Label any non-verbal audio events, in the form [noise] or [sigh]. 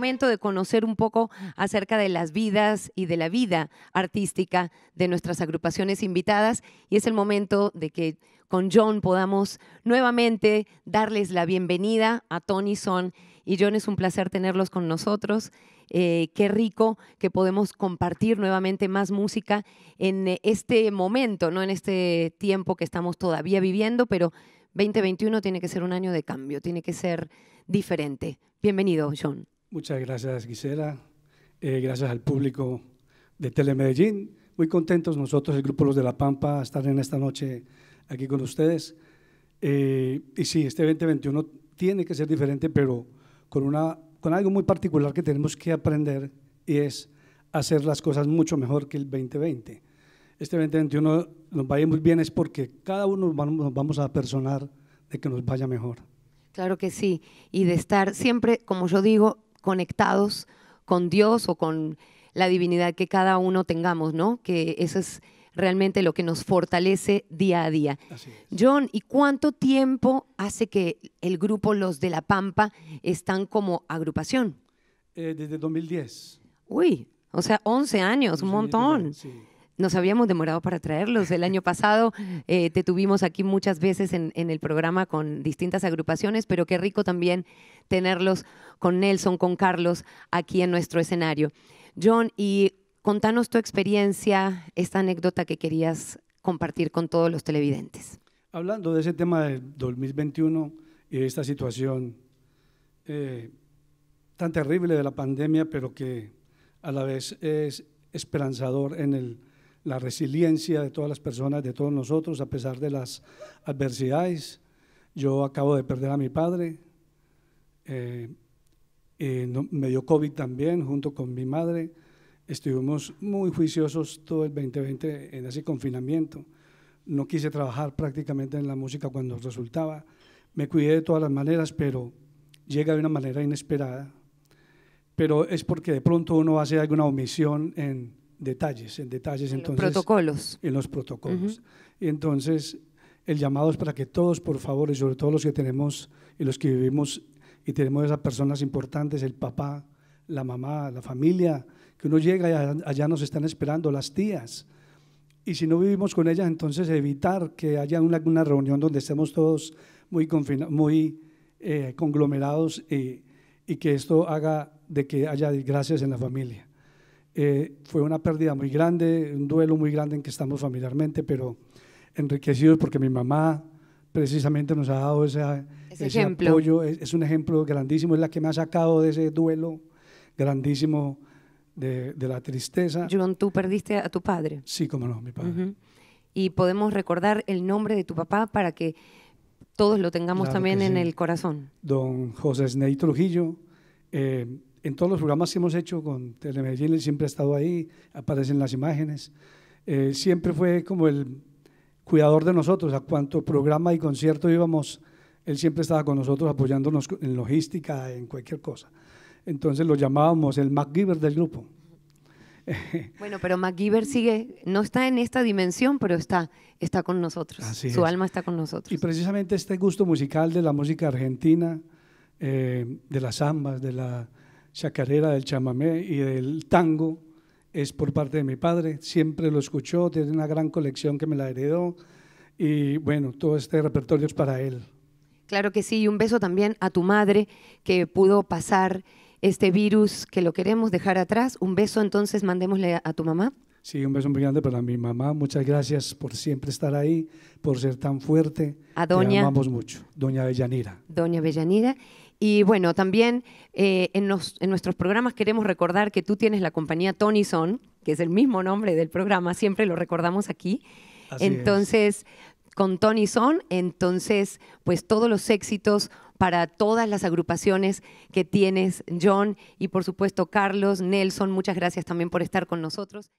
momento de conocer un poco acerca de las vidas y de la vida artística de nuestras agrupaciones invitadas y es el momento de que con John podamos nuevamente darles la bienvenida a Tony Son. Y John, es un placer tenerlos con nosotros. Eh, qué rico que podemos compartir nuevamente más música en eh, este momento, no en este tiempo que estamos todavía viviendo, pero 2021 tiene que ser un año de cambio, tiene que ser diferente. Bienvenido, John. Muchas gracias, Gisela. Eh, gracias al público de Telemedellín. Muy contentos nosotros, el Grupo Los de la Pampa, estar en esta noche aquí con ustedes. Eh, y sí, este 2021 tiene que ser diferente, pero con, una, con algo muy particular que tenemos que aprender y es hacer las cosas mucho mejor que el 2020. Este 2021 nos vaya muy bien es porque cada uno nos vamos a personar de que nos vaya mejor. Claro que sí, y de estar siempre, como yo digo, conectados con Dios o con la divinidad que cada uno tengamos, ¿no? Que eso es realmente lo que nos fortalece día a día. John, ¿y cuánto tiempo hace que el grupo Los de la Pampa están como agrupación? Eh, desde 2010. Uy, o sea, 11 años, un montón nos habíamos demorado para traerlos. El año pasado eh, te tuvimos aquí muchas veces en, el programa con distintas agrupaciones, pero qué rico también tenerlos con Nelson, con Carlos, aquí en nuestro escenario. John, y contanos tu experiencia, esta anécdota que querías compartir con todos los televidentes. Hablando de ese tema del 2021 y de esta situación eh, tan terrible de la pandemia, pero que a la vez es esperanzador en el la resiliencia de todas las personas, de todos nosotros, a pesar de las adversidades. Yo acabo de perder a mi padre, eh, eh, me dio COVID también junto con mi madre. Estuvimos muy juiciosos todo el 2020 en ese confinamiento. No quise trabajar prácticamente en la música cuando resultaba. Me cuidé de todas las maneras, pero llega de una manera inesperada. Pero es porque de pronto uno hace alguna omisión en, detalles, en detalles. entonces, los protocolos. En los protocolos. Y entonces, el llamado es para que todos, por favor, y sobre todo los que tenemos y los que vivimos y tenemos esas personas importantes, el papá, la mamá, la familia, que uno llega y allá, nos están esperando, las tías. Y si no vivimos con ellas, entonces evitar que haya una, reunión donde estemos todos muy, muy eh, conglomerados y que esto haga de que haya desgracias en la familia. Eh, fue una pérdida muy grande, un duelo muy grande en que estamos familiarmente, pero enriquecidos porque mi mamá precisamente nos ha dado ese, apoyo, es, un ejemplo grandísimo, es la que me ha sacado de ese duelo grandísimo de, la tristeza. John, ¿tú perdiste a tu padre? Sí, cómo no, mi padre. Y podemos recordar el nombre de tu papá para que todos lo tengamos también en el corazón. Don José Sney Trujillo. Eh, en todos los programas que hemos hecho con Telemedellín él siempre ha estado ahí, aparecen las imágenes. Eh, siempre fue como el cuidador de nosotros, a cuanto programa y concierto íbamos, él siempre estaba con nosotros apoyándonos en logística, en cualquier cosa. Entonces lo llamábamos el MacGyver del grupo. [laughs] Bueno, pero MacGyver sigue, no está en esta dimensión, pero está, está con nosotros. Así Su alma está con nosotros. Y precisamente este gusto musical de la música argentina, eh, de las ambas, de la, chacarera, del chamamé y del tango es por parte de mi padre, siempre lo escuchó, tiene una gran colección que me la heredó y bueno, todo este repertorio es para él. Claro que sí, un beso también a tu madre que pudo pasar este virus que lo queremos dejar atrás. Un beso entonces mandémosle a tu mamá. Sí, un beso muy grande para mi mamá. Muchas gracias por siempre estar ahí, por ser tan fuerte. A doña. amamos mucho. Doña Bellanira. Doña Bellanira. Y bueno, también eh, en, nuestros programas queremos recordar que tú tienes la compañía Tony que es el mismo nombre del programa, siempre lo recordamos aquí. entonces, con Tony entonces, pues todos los éxitos para todas las agrupaciones que tienes, John, y por supuesto Carlos, Nelson, muchas gracias también por estar con nosotros.